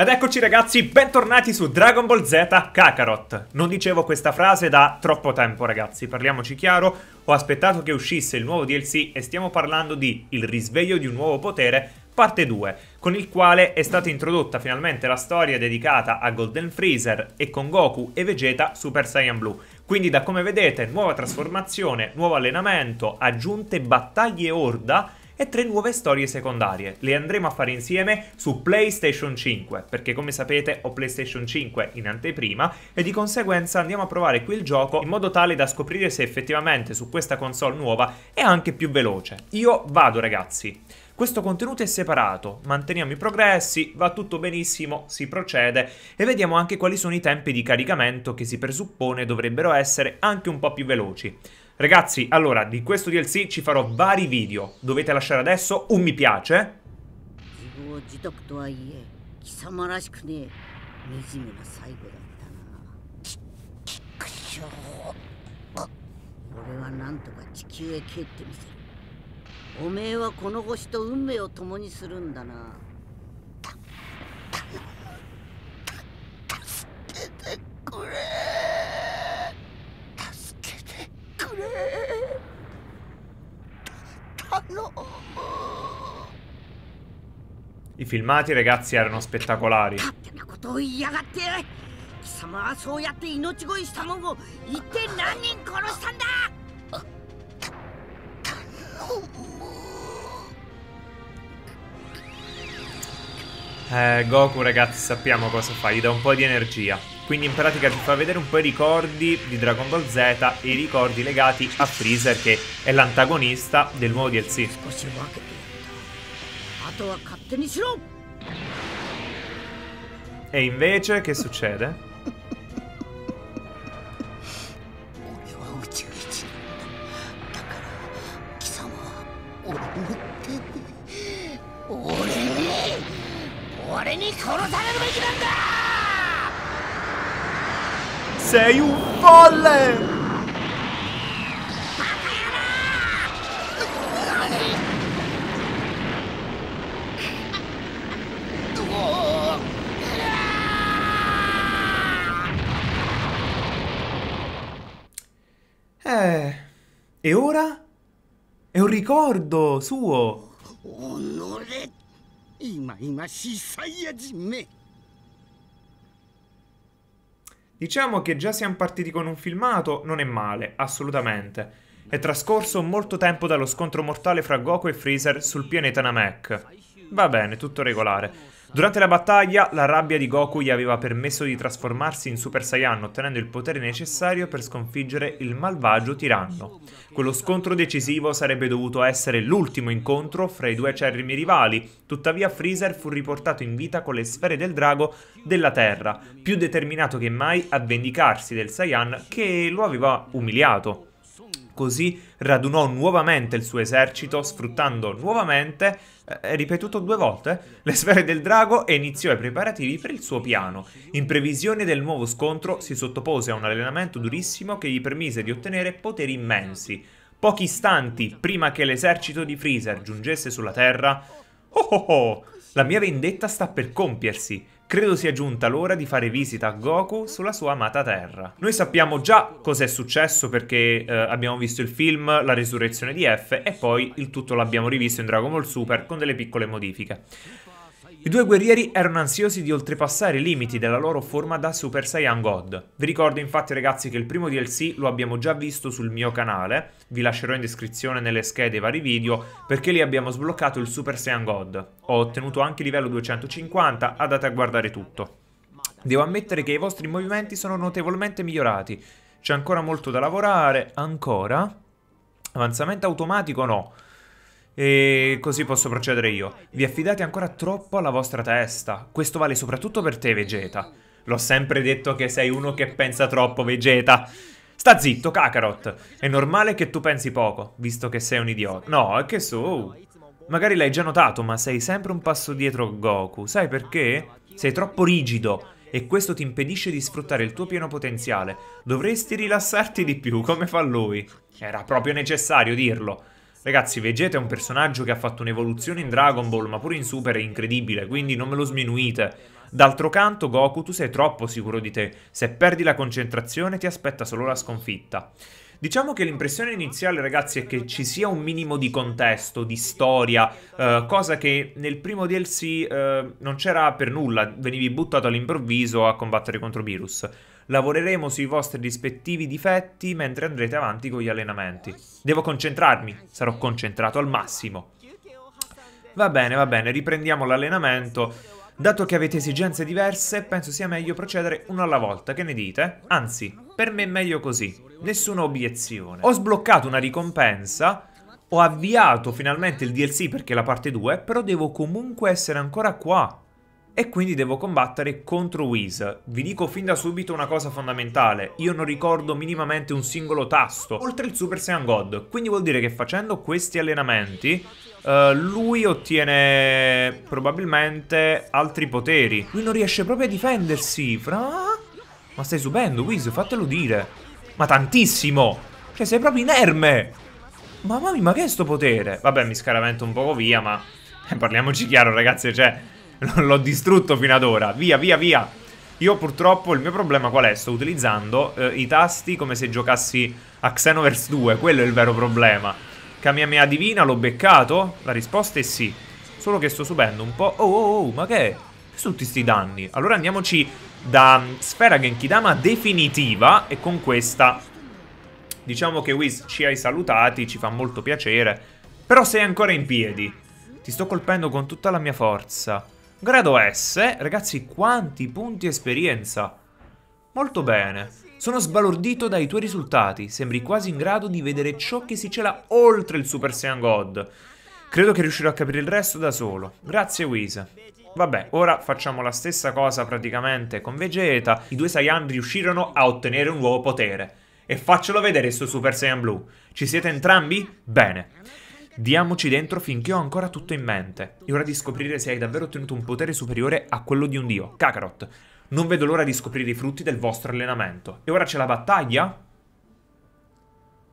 Ed eccoci ragazzi, bentornati su Dragon Ball Z Kakarot. Non dicevo questa frase da troppo tempo ragazzi, parliamoci chiaro. Ho aspettato che uscisse il nuovo DLC e stiamo parlando di Il risveglio di un nuovo potere, parte 2, con il quale è stata introdotta finalmente la storia dedicata a Golden Freezer e con Goku e Vegeta Super Saiyan Blue. Quindi da come vedete, nuova trasformazione, nuovo allenamento, aggiunte battaglie orda e tre nuove storie secondarie. Le andremo a fare insieme su PlayStation 5, perché come sapete ho PlayStation 5 in anteprima e di conseguenza andiamo a provare qui il gioco in modo tale da scoprire se effettivamente su questa console nuova è anche più veloce. Io vado ragazzi. Questo contenuto è separato, manteniamo i progressi, va tutto benissimo, si procede e vediamo anche quali sono i tempi di caricamento che si presuppone dovrebbero essere anche un po' più veloci. Ragazzi, allora, di questo DLC ci farò vari video. Dovete lasciare adesso un mi piace. filmati, ragazzi, erano spettacolari. Eh, Goku, ragazzi, sappiamo cosa fa, gli dà un po' di energia. Quindi in pratica ti fa vedere un po' i ricordi di Dragon Ball Z e i ricordi legati a Freezer, che è l'antagonista del nuovo DLC. E invece che succede? Sei un folle! Eh, e ora? È un ricordo suo. Onore, ima ima Diciamo che già siamo partiti con un filmato, non è male, assolutamente. È trascorso molto tempo dallo scontro mortale fra Goku e Freezer sul pianeta Namek. Va bene, tutto regolare. Durante la battaglia, la rabbia di Goku gli aveva permesso di trasformarsi in Super Saiyan, ottenendo il potere necessario per sconfiggere il malvagio tiranno. Quello scontro decisivo sarebbe dovuto essere l'ultimo incontro fra i due acerrimi rivali, tuttavia Freezer fu riportato in vita con le sfere del drago della Terra, più determinato che mai a vendicarsi del Saiyan che lo aveva umiliato così radunò nuovamente il suo esercito, sfruttando nuovamente, eh, ripetuto due volte, le sfere del drago e iniziò i preparativi per il suo piano. In previsione del nuovo scontro si sottopose a un allenamento durissimo che gli permise di ottenere poteri immensi. Pochi istanti prima che l'esercito di Freezer giungesse sulla Terra... Oh oh oh! La mia vendetta sta per compiersi. Credo sia giunta l'ora di fare visita a Goku sulla sua amata Terra. Noi sappiamo già cos'è successo perché eh, abbiamo visto il film La resurrezione di F e poi il tutto l'abbiamo rivisto in Dragon Ball Super con delle piccole modifiche. I due guerrieri erano ansiosi di oltrepassare i limiti della loro forma da Super Saiyan God. Vi ricordo infatti ragazzi che il primo DLC lo abbiamo già visto sul mio canale, vi lascerò in descrizione nelle schede i vari video, perché lì abbiamo sbloccato il Super Saiyan God. Ho ottenuto anche livello 250, andate a guardare tutto. Devo ammettere che i vostri movimenti sono notevolmente migliorati. C'è ancora molto da lavorare, ancora? Avanzamento automatico no. E così posso procedere io. Vi affidate ancora troppo alla vostra testa. Questo vale soprattutto per te, Vegeta. L'ho sempre detto che sei uno che pensa troppo, Vegeta. Sta zitto, Kakarot. È normale che tu pensi poco, visto che sei un idiota. No, è che su. Magari l'hai già notato, ma sei sempre un passo dietro Goku. Sai perché? Sei troppo rigido e questo ti impedisce di sfruttare il tuo pieno potenziale. Dovresti rilassarti di più, come fa lui. Era proprio necessario dirlo. Ragazzi, Vegeta è un personaggio che ha fatto un'evoluzione in Dragon Ball, ma pure in Super è incredibile, quindi non me lo sminuite. D'altro canto, Goku, tu sei troppo sicuro di te. Se perdi la concentrazione ti aspetta solo la sconfitta. Diciamo che l'impressione iniziale, ragazzi, è che ci sia un minimo di contesto, di storia, eh, cosa che nel primo DLC eh, non c'era per nulla, venivi buttato all'improvviso a combattere contro Virus. Lavoreremo sui vostri rispettivi difetti mentre andrete avanti con gli allenamenti. Devo concentrarmi, sarò concentrato al massimo. Va bene, va bene, riprendiamo l'allenamento. Dato che avete esigenze diverse, penso sia meglio procedere uno alla volta, che ne dite? Anzi, per me è meglio così. Nessuna obiezione. Ho sbloccato una ricompensa, ho avviato finalmente il DLC perché è la parte 2, però devo comunque essere ancora qua e quindi devo combattere contro Whis. Vi dico fin da subito una cosa fondamentale, io non ricordo minimamente un singolo tasto, oltre il Super Saiyan God, quindi vuol dire che facendo questi allenamenti Uh, lui ottiene probabilmente altri poteri. Lui non riesce proprio a difendersi, fra... Ma stai subendo, Wiz, fatelo dire. Ma tantissimo! Cioè, sei proprio inerme! Mamma mia, ma che è sto potere? Vabbè, mi scaravento un poco via, ma... Eh, parliamoci chiaro, ragazzi, cioè... L'ho distrutto fino ad ora. Via, via, via. Io purtroppo il mio problema qual è? Sto utilizzando eh, i tasti come se giocassi a Xenoverse 2. Quello è il vero problema. Kamiamea Divina l'ho beccato? La risposta è sì. Solo che sto subendo un po'... Oh, oh, oh, ma che è? Che sono tutti sti danni? Allora andiamoci da mm, Sfera Genkidama definitiva e con questa... Diciamo che Wiz ci hai salutati, ci fa molto piacere. Però sei ancora in piedi. Ti sto colpendo con tutta la mia forza. Grado S, ragazzi quanti punti esperienza. Molto bene. Sono sbalordito dai tuoi risultati, sembri quasi in grado di vedere ciò che si cela oltre il Super Saiyan God. Credo che riuscirò a capire il resto da solo. Grazie Whis. Vabbè, ora facciamo la stessa cosa praticamente con Vegeta. I due Saiyan riuscirono a ottenere un nuovo potere. E faccelo vedere su Super Saiyan Blue. Ci siete entrambi? Bene. Diamoci dentro finché ho ancora tutto in mente. È ora di scoprire se hai davvero ottenuto un potere superiore a quello di un dio. Kakarot, non vedo l'ora di scoprire i frutti del vostro allenamento. E ora c'è la battaglia?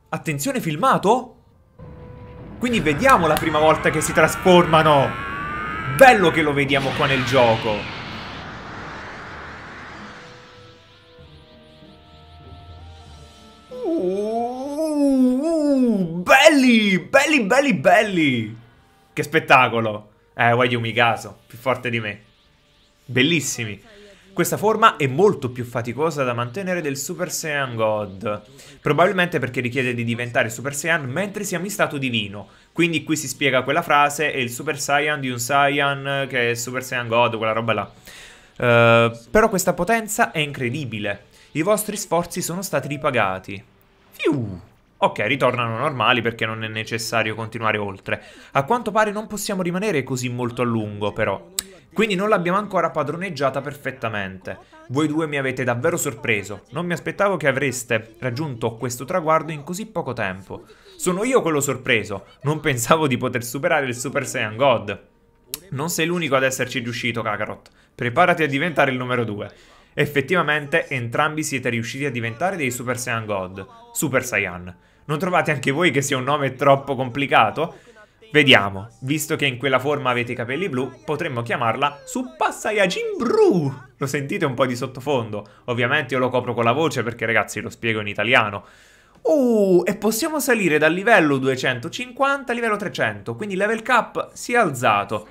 Attenzione, filmato? Quindi vediamo la prima volta che si trasformano! Bello che lo vediamo qua nel gioco! belli, belli, belli, Che spettacolo. Eh, Wayumi Gaso, più forte di me. Bellissimi. Questa forma è molto più faticosa da mantenere del Super Saiyan God, probabilmente perché richiede di diventare Super Saiyan mentre siamo in stato divino, quindi qui si spiega quella frase e il Super Saiyan di un Saiyan che è Super Saiyan God, quella roba là. Uh, però questa potenza è incredibile, i vostri sforzi sono stati ripagati. Fiuu! Ok, ritornano normali perché non è necessario continuare oltre. A quanto pare non possiamo rimanere così molto a lungo, però. Quindi non l'abbiamo ancora padroneggiata perfettamente. Voi due mi avete davvero sorpreso. Non mi aspettavo che avreste raggiunto questo traguardo in così poco tempo. Sono io quello sorpreso. Non pensavo di poter superare il Super Saiyan God. Non sei l'unico ad esserci riuscito, Kakarot. Preparati a diventare il numero 2. Effettivamente, entrambi siete riusciti a diventare dei Super Saiyan God. Super Saiyan. Non trovate anche voi che sia un nome troppo complicato? Vediamo, visto che in quella forma avete i capelli blu, potremmo chiamarla Suppa Saiyajin Bru! Lo sentite un po' di sottofondo? Ovviamente io lo copro con la voce perché ragazzi lo spiego in italiano. Uh, e possiamo salire dal livello 250 al livello 300, quindi il level cap si è alzato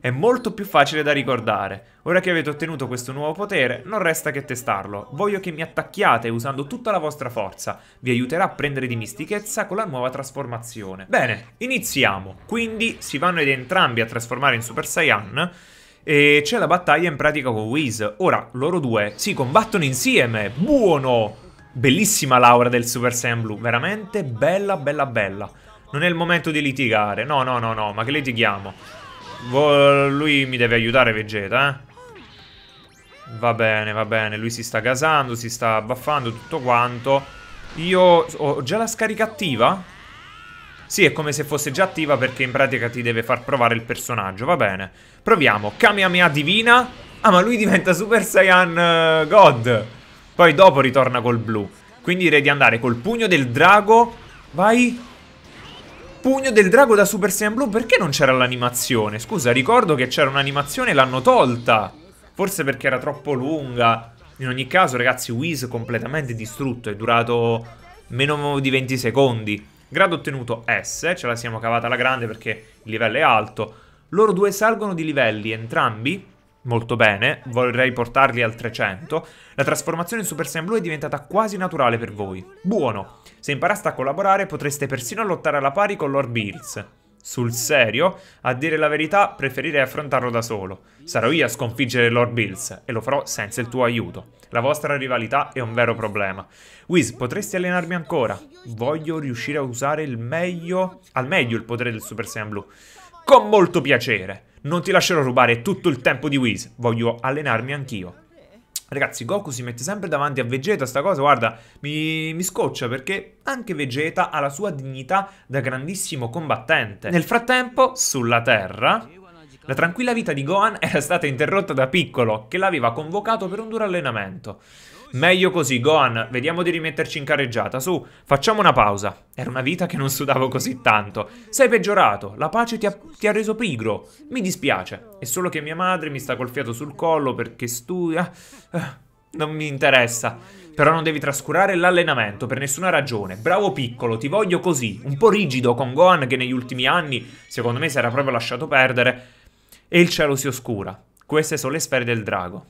è molto più facile da ricordare. Ora che avete ottenuto questo nuovo potere, non resta che testarlo. Voglio che mi attacchiate usando tutta la vostra forza. Vi aiuterà a prendere dimistichezza con la nuova trasformazione. Bene, iniziamo. Quindi si vanno ed entrambi a trasformare in Super Saiyan. E c'è la battaglia in pratica con Whis. Ora, loro due si combattono insieme. Buono! Bellissima l'aura del Super Saiyan Blue. Veramente bella, bella, bella. Non è il momento di litigare. No, no, no, no. Ma che litighiamo? lui mi deve aiutare Vegeta, eh. Va bene, va bene. Lui si sta gasando, si sta buffando, tutto quanto. Io ho già la scarica attiva? Sì, è come se fosse già attiva perché in pratica ti deve far provare il personaggio. Va bene. Proviamo. Kamehameha divina. Ah, ma lui diventa Super Saiyan eh, God. Poi dopo ritorna col blu. Quindi direi di andare col pugno del drago. Vai. Pugno del drago da Super Saiyan Blue, perché non c'era l'animazione? Scusa, ricordo che c'era un'animazione e l'hanno tolta. Forse perché era troppo lunga. In ogni caso, ragazzi, Whis completamente distrutto. È durato meno di 20 secondi. Grado ottenuto S, ce la siamo cavata alla grande perché il livello è alto. Loro due salgono di livelli, entrambi, Molto bene, vorrei portarli al 300. La trasformazione in Super Saiyan Blue è diventata quasi naturale per voi. Buono! Se imparaste a collaborare potreste persino lottare alla pari con Lord Bills. Sul serio, a dire la verità, preferirei affrontarlo da solo. Sarò io a sconfiggere Lord Bills e lo farò senza il tuo aiuto. La vostra rivalità è un vero problema. Whis, potresti allenarmi ancora? Voglio riuscire a usare meglio... al meglio il potere del Super Saiyan Blue. Con molto piacere! Non ti lascerò rubare tutto il tempo di Whis. Voglio allenarmi anch'io. Ragazzi, Goku si mette sempre davanti a Vegeta, sta cosa, guarda, mi, mi, scoccia perché anche Vegeta ha la sua dignità da grandissimo combattente. Nel frattempo, sulla Terra, la tranquilla vita di Gohan era stata interrotta da Piccolo, che l'aveva convocato per un duro allenamento. Meglio così, Gohan, vediamo di rimetterci in careggiata, Su, facciamo una pausa. Era una vita che non sudavo così tanto. Sei peggiorato, la pace ti ha, ti ha reso pigro. Mi dispiace, è solo che mia madre mi sta col fiato sul collo perché studia... Eh, non mi interessa. Però non devi trascurare l'allenamento per nessuna ragione. Bravo piccolo, ti voglio così. Un po' rigido con Gohan che negli ultimi anni, secondo me, si era proprio lasciato perdere. E il cielo si oscura. Queste sono le sfere del drago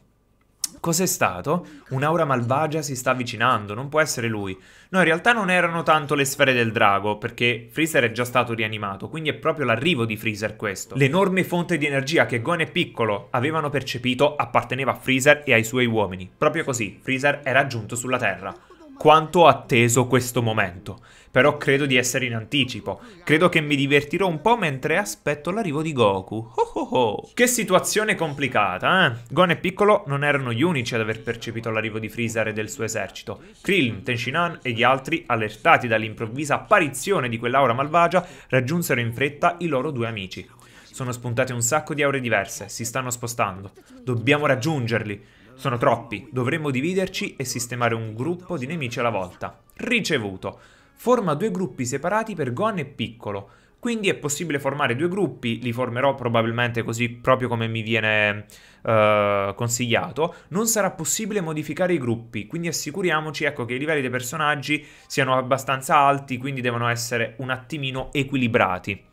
cos'è stato? Un'aura malvagia si sta avvicinando, non può essere lui. No, in realtà non erano tanto le sfere del drago, perché Freezer è già stato rianimato, quindi è proprio l'arrivo di Freezer questo. L'enorme fonte di energia che Gon e Piccolo avevano percepito apparteneva a Freezer e ai suoi uomini. Proprio così, Freezer era giunto sulla Terra quanto ho atteso questo momento, però credo di essere in anticipo. Credo che mi divertirò un po' mentre aspetto l'arrivo di Goku. Oh oh oh. Che situazione complicata, eh? Gon e Piccolo non erano gli unici ad aver percepito l'arrivo di Freezer e del suo esercito. Krillin, Tenshinhan e gli altri, allertati dall'improvvisa apparizione di quell'aura malvagia, raggiunsero in fretta i loro due amici. Sono spuntate un sacco di aure diverse, si stanno spostando. Dobbiamo raggiungerli. Sono troppi, dovremmo dividerci e sistemare un gruppo di nemici alla volta. Ricevuto. Forma due gruppi separati per Gon e Piccolo. Quindi è possibile formare due gruppi, li formerò probabilmente così proprio come mi viene eh, consigliato. Non sarà possibile modificare i gruppi, quindi assicuriamoci ecco, che i livelli dei personaggi siano abbastanza alti, quindi devono essere un attimino equilibrati.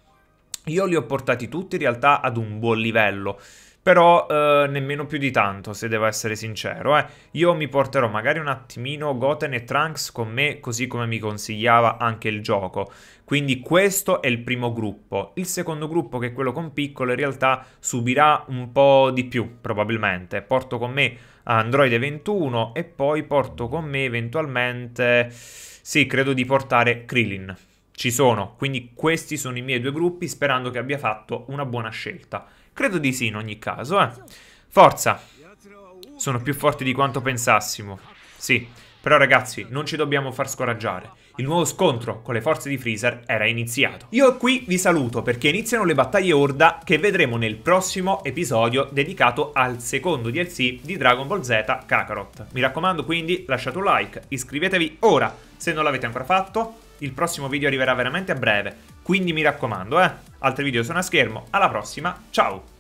Io li ho portati tutti in realtà ad un buon livello, però eh, nemmeno più di tanto, se devo essere sincero. Eh. Io mi porterò magari un attimino Goten e Trunks con me, così come mi consigliava anche il gioco. Quindi questo è il primo gruppo. Il secondo gruppo, che è quello con piccolo, in realtà subirà un po' di più, probabilmente. Porto con me Android 21 e poi porto con me eventualmente... Sì, credo di portare Krillin. Ci sono, quindi questi sono i miei due gruppi, sperando che abbia fatto una buona scelta. Credo di sì in ogni caso, eh. Forza. Sono più forti di quanto pensassimo. Sì, però ragazzi, non ci dobbiamo far scoraggiare. Il nuovo scontro con le forze di Freezer era iniziato. Io qui vi saluto perché iniziano le battaglie Horda che vedremo nel prossimo episodio dedicato al secondo DLC di Dragon Ball Z Kakarot. Mi raccomando quindi lasciate un like, iscrivetevi ora se non l'avete ancora fatto. Il prossimo video arriverà veramente a breve. Quindi mi raccomando, eh? Altri video sono a schermo, alla prossima, ciao!